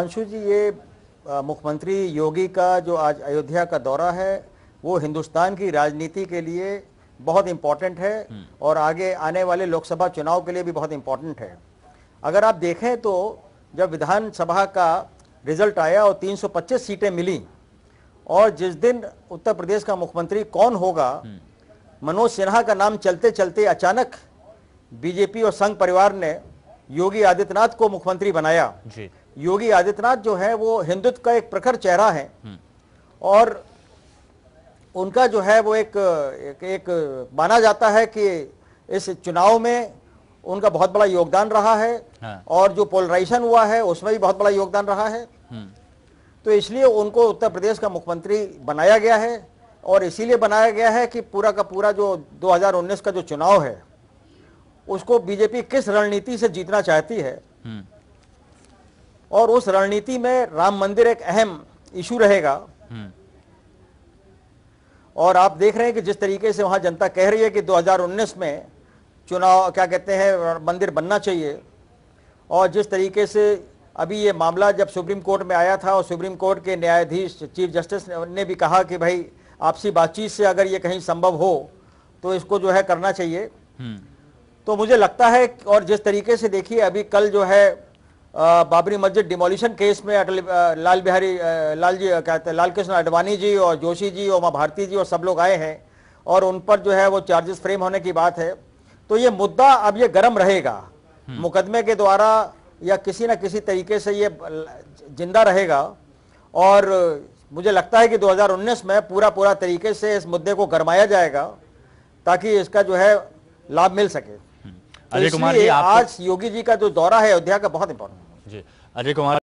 अंशु जी ये मुख्यमंत्री योगी का जो आज अयोध्या का दौरा है वो हिंदुस्तान की राजनीति के लिए बहुत इम्पोर्टेंट है हम्म। और आगे आने वाले लोकसभा चुनाव के लिए भी बहुत इम्पोर्टेंट है अगर आप देखें तो जब विधानसभा का रिजल्ट आया और 325 सीटें मिली और जिस दिन उत्तर प्रदेश का मुख्यमंत्री कौन होगा हम्म। मनोज सिन्हा का नाम चलते चलते अचानक बीजेपी और संघ परिवार ने योगी आदित्यनाथ को मुख्यमंत्री बनाया योगी आदित्यनाथ जो है वो हिंदुत्व का एक प्रखर चेहरा है और उनका जो है वो एक एक, एक माना जाता है कि इस चुनाव में उनका बहुत बड़ा योगदान रहा है हाँ। और जो पोलराइजेशन हुआ है उसमें भी बहुत बड़ा योगदान रहा है हम्म। तो इसलिए उनको उत्तर प्रदेश का मुख्यमंत्री बनाया गया है और इसीलिए बनाया गया है कि पूरा का पूरा जो 2019 का जो चुनाव है उसको बीजेपी किस रणनीति से जीतना चाहती है हम्म। और उस रणनीति में राम मंदिर एक अहम इशू रहेगा हम्म। और आप देख रहे हैं कि जिस तरीके से वहां जनता कह रही है कि 2019 में चुनाव क्या कहते हैं मंदिर बनना चाहिए और जिस तरीके से अभी ये मामला जब सुप्रीम कोर्ट में आया था और सुप्रीम कोर्ट के न्यायाधीश चीफ जस्टिस ने भी कहा कि भाई आपसी बातचीत से अगर ये कहीं संभव हो तो इसको जो है करना चाहिए हम्म। तो मुझे लगता है और जिस तरीके से देखिए अभी कल जो है बाबरी मस्जिद डिमोलिशन केस में अटल लाल बिहारी लाल जी कहते हैं लाल कृष्ण अडवाणी जी और जोशी जी और उमा भारती जी और सब लोग आए हैं और उन पर जो है वो चार्जेस फ्रेम होने की बात है तो ये मुद्दा अब ये गर्म रहेगा हम्म। मुकदमे के द्वारा या किसी ना किसी तरीके से ये जिंदा रहेगा और मुझे लगता है कि 2019 में पूरा पूरा तरीके से इस मुद्दे को गरमाया जाएगा ताकि इसका जो है लाभ मिल सके हम्म। अजय तो कुमार जी आज योगी जी का जो दौरा है अयोध्या का बहुत इंपॉर्टेंट जी अजय कुमार